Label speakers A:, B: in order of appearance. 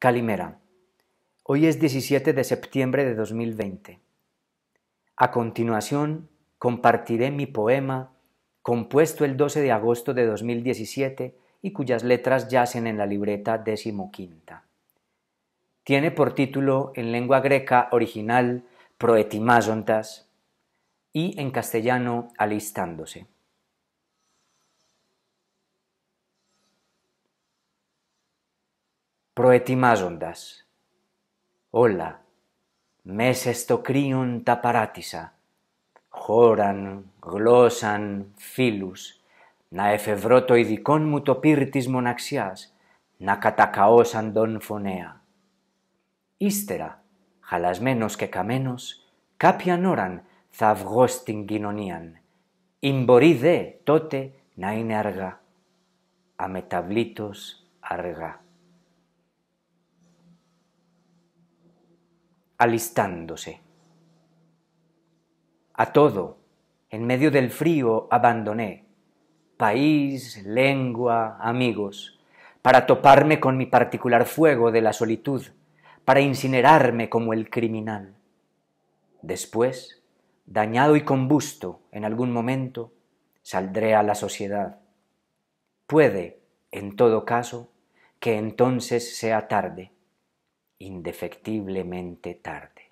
A: Calimera. Hoy es 17 de septiembre de 2020. A continuación, compartiré mi poema, compuesto el 12 de agosto de 2017 y cuyas letras yacen en la libreta decimoquinta. Tiene por título en lengua greca original Proetimazontas y en castellano Alistándose. προετοιμάζοντας. Όλα μέσα στο κρύον τα παράτησα, χώραν, γλώσσαν, φίλους, να εφευρώ το ειδικό μου το πύρ της μοναξιάς, να κατακαώσαν τον φωνέα. Ύστερα, χαλασμένος και καμένος, κάποιαν ώραν θα βγω στην κοινωνίαν. ή μπορεί δε τότε να είναι αργά. Αμεταβλήτως αργά. alistándose. A todo, en medio del frío, abandoné país, lengua, amigos, para toparme con mi particular fuego de la solitud, para incinerarme como el criminal. Después, dañado y combusto en algún momento, saldré a la sociedad. Puede, en todo caso, que entonces sea tarde indefectiblemente tarde.